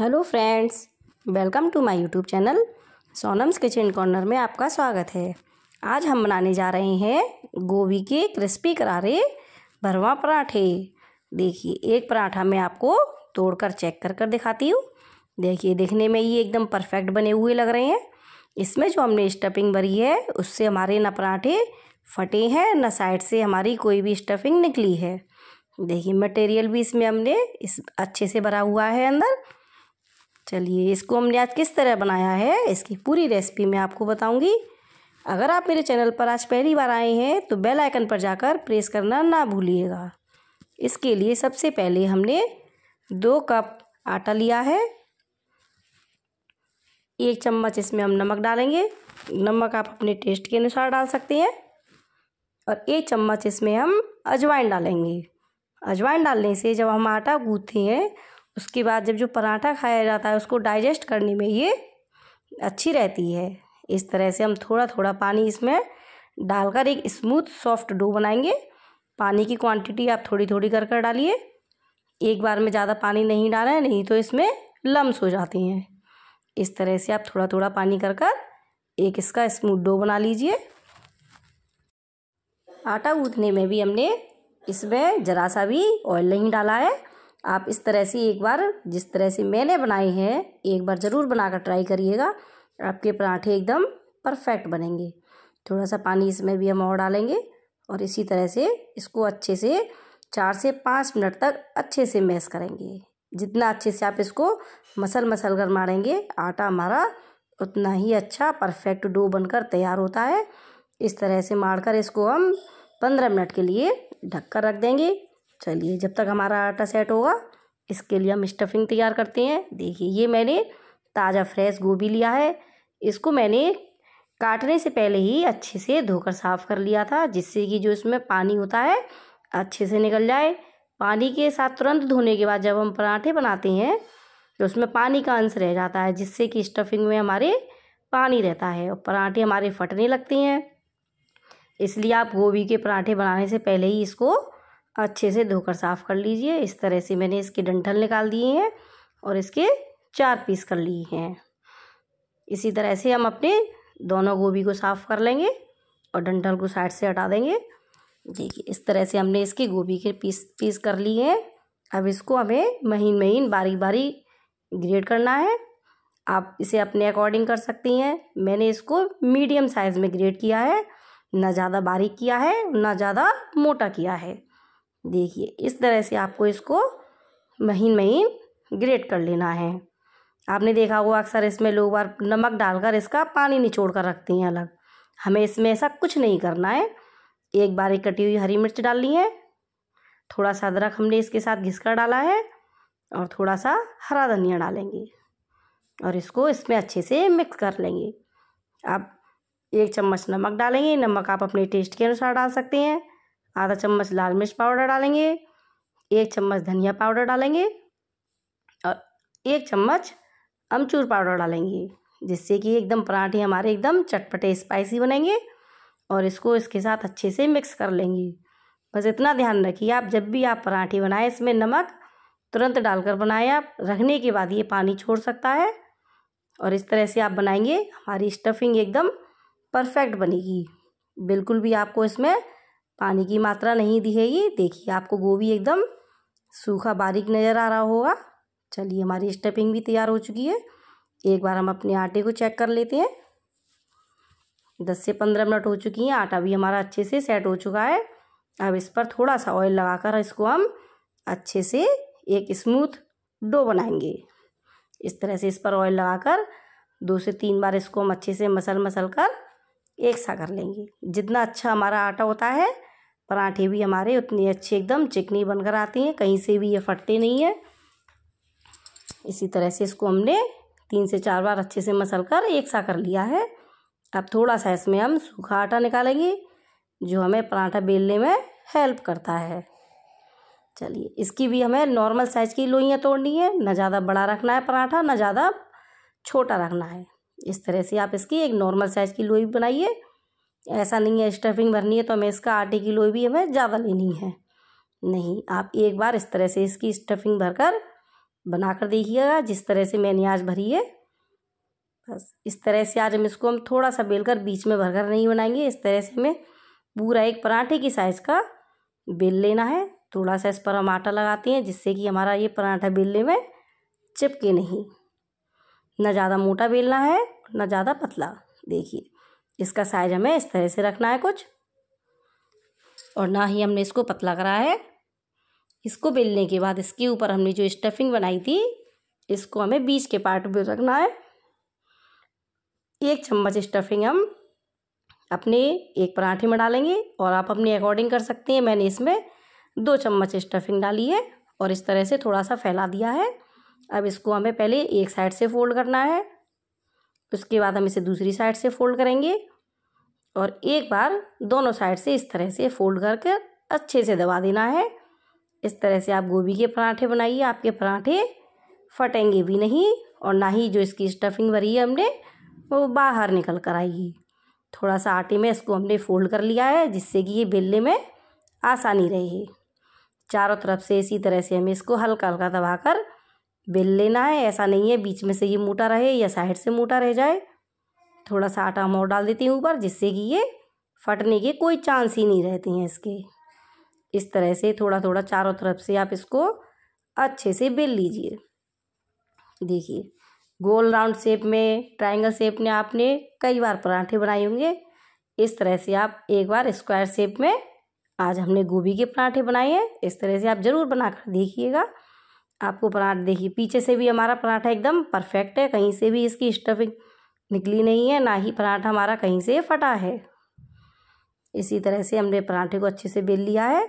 hello friends welcome to my YouTube channel Sonam's kitchen corner में आपका स्वागत है आज हम बनाने जा रहे हैं गोभी के क्रिस्पी करारे भरवा पराठे देखिए एक पराठा मैं आपको तोड़कर चेक कर कर दिखाती हूँ देखिए देखने में ये एकदम परफेक्ट बने हुए लग रहे हैं इसमें जो हमने स्टफिंग भरी है उससे हमारे ना पराठे फटे हैं न साइड से हमारी कोई भी स्टफिंग निकली है देखिए मटेरियल भी इसमें हमने इस अच्छे से भरा हुआ है अंदर चलिए इसको हमने आज किस तरह बनाया है इसकी पूरी रेसिपी मैं आपको बताऊंगी अगर आप मेरे चैनल पर आज पहली बार आए हैं तो बेल आइकन पर जाकर प्रेस करना ना भूलिएगा इसके लिए सबसे पहले हमने दो कप आटा लिया है एक चम्मच इसमें हम नमक डालेंगे नमक आप अपने टेस्ट के अनुसार डाल सकते हैं और एक चम्मच इसमें हम अजवाइन डालेंगे अजवाइन डालने से जब हम आटा गूँथते हैं उसके बाद जब जो पराठा खाया जाता है उसको डाइजेस्ट करने में ये अच्छी रहती है इस तरह से हम थोड़ा थोड़ा पानी इसमें डालकर एक स्मूथ सॉफ्ट डो बनाएंगे पानी की क्वांटिटी आप थोड़ी थोड़ी कर कर डालिए एक बार में ज़्यादा पानी नहीं डालना है नहीं तो इसमें लम्स हो जाती हैं इस तरह से आप थोड़ा थोड़ा पानी कर कर एक इसका स्मूथ डो बना लीजिए आटा गूँथने में भी हमने इसमें ज़रा सा भी ऑयल नहीं डाला है आप इस तरह से एक बार जिस तरह से मैंने बनाई है एक बार ज़रूर बनाकर ट्राई करिएगा आपके पराठे एकदम परफेक्ट बनेंगे थोड़ा सा पानी इसमें भी हम और डालेंगे और इसी तरह से इसको अच्छे से चार से पाँच मिनट तक अच्छे से मैस करेंगे जितना अच्छे से आप इसको मसल मसल कर मारेंगे आटा हमारा उतना ही अच्छा परफेक्ट डो बनकर तैयार होता है इस तरह से मार कर इसको हम पंद्रह मिनट के लिए ढक कर रख देंगे चलिए जब तक हमारा आटा सेट होगा इसके लिए हम स्टफिंग तैयार करते हैं देखिए ये मैंने ताज़ा फ्रेश गोभी लिया है इसको मैंने काटने से पहले ही अच्छे से धोकर साफ़ कर लिया था जिससे कि जो इसमें पानी होता है अच्छे से निकल जाए पानी के साथ तुरंत धोने के बाद जब हम पराठे बनाते हैं तो उसमें पानी का अंश रह जाता है जिससे कि स्टफिंग में हमारे पानी रहता है और पराठे हमारे फटने लगते हैं इसलिए आप गोभी के पराठे बनाने से पहले ही इसको अच्छे से धोकर साफ़ कर लीजिए इस तरह से मैंने इसके डंठल निकाल दिए हैं और इसके चार पीस कर लिए हैं इसी तरह से हम अपने दोनों गोभी को साफ़ कर लेंगे और डंठल को साइड से हटा देंगे देखिए इस तरह से हमने इसके गोभी के पीस पीस कर लिए हैं अब इसको हमें महीन महीन बारीक बारीक ग्रेड करना है आप इसे अपने अकॉर्डिंग कर सकती हैं मैंने इसको मीडियम साइज़ में ग्रेड किया है ना ज़्यादा बारीक किया है ना ज़्यादा मोटा किया है देखिए इस तरह से आपको इसको महीन महीन ग्रेट कर लेना है आपने देखा होगा अक्सर इसमें लोग बार नमक डालकर इसका पानी निचोड़ कर रखते हैं अलग हमें इसमें ऐसा कुछ नहीं करना है एक बार एक कटी हुई हरी मिर्च डालनी है थोड़ा सा अदरक हमने इसके साथ घिस कर डाला है और थोड़ा सा हरा धनिया डालेंगे और इसको इसमें अच्छे से मिक्स कर लेंगे आप एक चम्मच नमक डालेंगे नमक आप अपने टेस्ट के अनुसार डाल सकते हैं आधा चम्मच लाल मिर्च पाउडर डालेंगे एक चम्मच धनिया पाउडर डालेंगे और एक चम्मच अमचूर पाउडर डालेंगे जिससे कि एकदम पराठे हमारे एकदम चटपटे स्पाइसी बनेंगे और इसको इसके साथ अच्छे से मिक्स कर लेंगे बस इतना ध्यान रखिए आप जब भी आप पराठे बनाएं इसमें नमक तुरंत डालकर बनाएं आप रखने के बाद ये पानी छोड़ सकता है और इस तरह से आप बनाएंगे हमारी स्टफिंग एकदम परफेक्ट बनेगी बिल्कुल भी आपको इसमें पानी की मात्रा नहीं दी है ये देखिए आपको गोभी एकदम सूखा बारीक नज़र आ रहा होगा चलिए हमारी स्टफिंग भी तैयार हो चुकी है एक बार हम अपने आटे को चेक कर लेते हैं दस से पंद्रह मिनट हो चुकी हैं आटा भी हमारा अच्छे से सेट हो चुका है अब इस पर थोड़ा सा ऑयल लगाकर इसको हम अच्छे से एक स्मूथ डो बनाएंगे इस तरह से इस पर ऑयल लगाकर दो से तीन बार इसको हम अच्छे से मसल मसल कर एक सा कर लेंगे जितना अच्छा हमारा आटा होता है पराठे भी हमारे उतने अच्छे एकदम चिकनी बनकर आती हैं कहीं से भी ये फटते नहीं है इसी तरह से इसको हमने तीन से चार बार अच्छे से मसल कर एक सा कर लिया है अब थोड़ा सा इसमें हम सूखा आटा निकालेंगे जो हमें पराठा बेलने में हेल्प करता है चलिए इसकी भी हमें नॉर्मल साइज़ की लोइयाँ तोड़नी है ना ज़्यादा बड़ा रखना है पराठा ना ज़्यादा छोटा रखना है इस तरह से आप इसकी एक नॉर्मल साइज़ की लोई बनाइए ऐसा नहीं है स्टफिंग भरनी है तो हमें इसका आटे की लोई भी हमें ज़्यादा लेनी है नहीं आप एक बार इस तरह से इसकी स्टफिंग भरकर बना कर देखिएगा जिस तरह से मैंने आज भरी है बस इस तरह से आज हम इसको हम थोड़ा सा बेलकर बीच में भरकर नहीं बनाएंगे इस तरह से हमें पूरा एक पराठे की साइज़ का बेल लेना है थोड़ा सा इस पर हम आटा लगाते हैं जिससे कि हमारा ये पराठा बेलने में चिपके नहीं ना ज़्यादा मोटा बेलना है ना ज़्यादा पतला देखिए इसका साइज हमें इस तरह से रखना है कुछ और ना ही हमने इसको पतला करा है इसको बेलने के बाद इसके ऊपर हमने जो स्टफिंग बनाई थी इसको हमें बीच के पार्ट पर रखना है एक चम्मच स्टफिंग हम अपने एक पराठे में डालेंगे और आप अपने अकॉर्डिंग कर सकते हैं मैंने इसमें दो चम्मच स्टफिंग डाली है और इस तरह से थोड़ा सा फैला दिया है अब इसको हमें पहले एक साइड से फोल्ड करना है उसके बाद हम इसे दूसरी साइड से फोल्ड करेंगे और एक बार दोनों साइड से इस तरह से फोल्ड करके अच्छे से दबा देना है इस तरह से आप गोभी के पराठे बनाइए आपके पराठे फटेंगे भी नहीं और ना ही जो इसकी स्टफिंग भरी है हमने वो बाहर निकल कर आएगी थोड़ा सा आटे में इसको हमने फोल्ड कर लिया है जिससे कि ये बेलने में आसानी रहे चारों तरफ से इसी तरह से हमें इसको हल्का हल्का दबा कर बेल लेना है ऐसा नहीं है बीच में से ये मोटा रहे या साइड से मोटा रह जाए थोड़ा सा आटा मोड़ डाल देती हूँ ऊपर जिससे कि ये फटने के कोई चांस ही नहीं रहते हैं इसके इस तरह से थोड़ा थोड़ा चारों तरफ से आप इसको अच्छे से बेल लीजिए देखिए गोल राउंड शेप में ट्रायंगल शेप में आपने कई बार पराठे बनाए होंगे इस तरह से आप एक बार स्क्वायर शेप में आज हमने गोभी के पराठे बनाए हैं इस तरह से आप ज़रूर बना कर देखिएगा आपको पराठा देखिए पीछे से भी हमारा पराठा एकदम परफेक्ट है कहीं से भी इसकी स्टफिंग निकली नहीं है ना ही पराठा हमारा कहीं से फटा है इसी तरह से हमने पराठे को अच्छे से बेल लिया है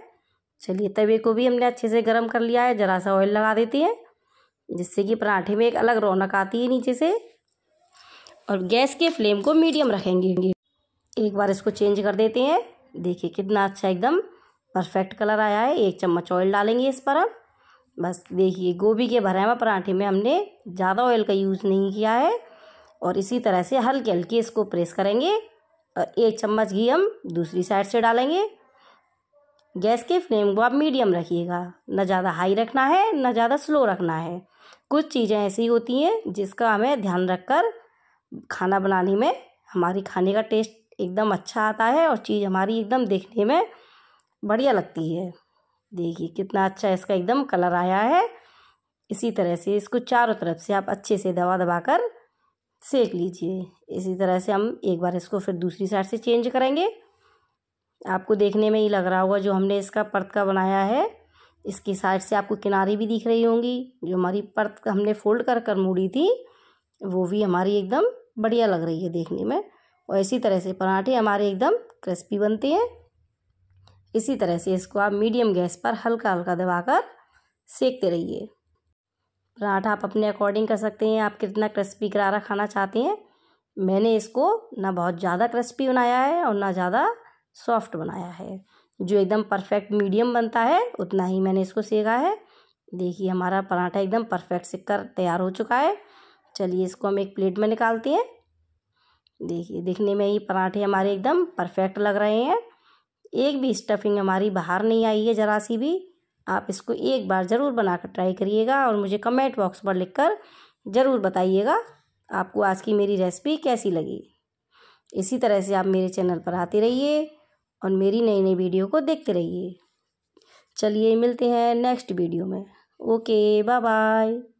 चलिए तवे को भी हमने अच्छे से गर्म कर लिया है ज़रा सा ऑयल लगा देती हैं जिससे कि पराठे में एक अलग रौनक आती है नीचे से और गैस के फ्लेम को मीडियम रखेंगे एक बार इसको चेंज कर देते हैं देखिए कितना अच्छा एकदम परफेक्ट कलर आया है एक चम्मच ऑयल डालेंगे इस पर हम बस देखिए गोभी के भरे हुए पराठे में हमने ज़्यादा ऑयल का यूज़ नहीं किया है और इसी तरह से हल्के हल्के इसको प्रेस करेंगे और एक चम्मच घी हम दूसरी साइड से डालेंगे गैस के फ्लेम को आप मीडियम रखिएगा ना ज़्यादा हाई रखना है ना ज़्यादा स्लो रखना है कुछ चीज़ें ऐसी होती हैं जिसका हमें ध्यान रखकर खाना बनाने में हमारी खाने का टेस्ट एकदम अच्छा आता है और चीज़ हमारी एकदम देखने में बढ़िया लगती है देखिए कितना अच्छा इसका एकदम कलर आया है इसी तरह से इसको चारों तरफ से आप अच्छे से दबा दबा कर सेक लीजिए इसी तरह से हम एक बार इसको फिर दूसरी साइड से चेंज करेंगे आपको देखने में ही लग रहा होगा जो हमने इसका पर्त का बनाया है इसकी साइड से आपको किनारी भी दिख रही होंगी जो हमारी पर्त हमने फोल्ड कर कर मुड़ी थी वो भी हमारी एकदम बढ़िया लग रही है देखने में और इसी तरह से पराठे हमारे एकदम क्रिस्पी बनते हैं इसी तरह से इसको आप मीडियम गैस पर हल्का हल्का दबाकर सेकते रहिए पराठा आप अपने अकॉर्डिंग कर सकते हैं आप कितना क्रिस्पी करारा खाना चाहते हैं मैंने इसको ना बहुत ज़्यादा क्रिस्पी बनाया है और ना ज़्यादा सॉफ्ट बनाया है जो एकदम परफेक्ट मीडियम बनता है उतना ही मैंने इसको सेका है देखिए हमारा पराठा एकदम परफेक्ट सीख कर तैयार हो चुका है चलिए इसको हम एक प्लेट में निकालते हैं देखिए देखने में ये पराठे हमारे एकदम परफेक्ट लग रहे हैं एक भी स्टफिंग हमारी बाहर नहीं आई है ज़रा सी भी आप इसको एक बार ज़रूर बनाकर ट्राई करिएगा और मुझे कमेंट बॉक्स पर लिखकर ज़रूर बताइएगा आपको आज की मेरी रेसिपी कैसी लगी इसी तरह से आप मेरे चैनल पर आते रहिए और मेरी नई नई वीडियो को देखते रहिए चलिए मिलते हैं नेक्स्ट वीडियो में ओके बाय बाय